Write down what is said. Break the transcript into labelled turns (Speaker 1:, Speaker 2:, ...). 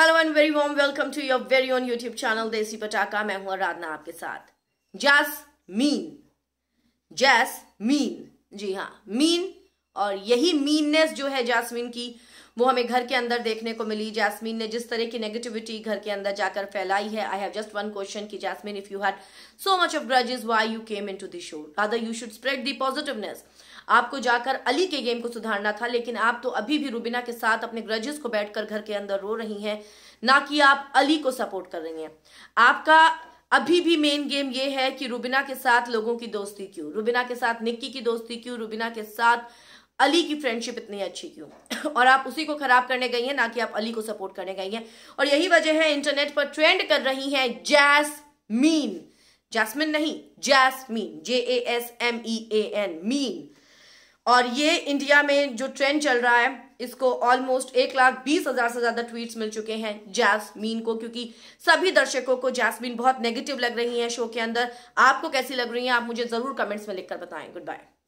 Speaker 1: hello and very warm welcome to your very own YouTube channel Desi Patakha मैं हूं आराधना आपके साथ जैस मीन जैस मीन जी हाँ मीन और यही मीननेस जो है जासमीन की वो हमें घर के अंदर देखने को मिली जैस्मीन ने जिस तरह की नेगेटिविटी घर के अंदर जाकर फैलाई है I have just one question की Jasmin if you had so much of grudges why you came into the show rather you should spread the positiveness आपको जाकर अली के गेम को सुधारना था लेकिन आप तो अभी भी रूबिना के साथ अपने ग्रजेस को बैठकर घर के अंदर रो रही हैं ना कि आप अली को सपोर्ट कर रही हैं आपका अभी भी मेन गेम ये है कि रूबिना के साथ लोगों की दोस्ती क्यों रूबिना के साथ निक्की की दोस्ती क्यों रूबिना के साथ अली की फ्रेंडशिप इतनी अच्छी क्यों और आप उसी को खराब करने गई हैं ना कि आप अली को सपोर्ट करने गई हैं और यही वजह है इंटरनेट पर ट्रेंड कर रही हैं मीन जैसमिन नहीं Jas mean J A S M E A N mean और ये इंडिया में जो ट्रेंड चल रहा है इसको ऑलमोस्ट एक लाख बीस हजार से ज्यादा ट्वीट्स मिल चुके हैं जैस्मीन को क्योंकि सभी दर्शकों को जैस्मीन बहुत नेगेटिव लग रही है शो के अंदर आपको कैसी लग रही है आप मुझे जरूर कमेंट्स में लिखकर बताएं गुड बाय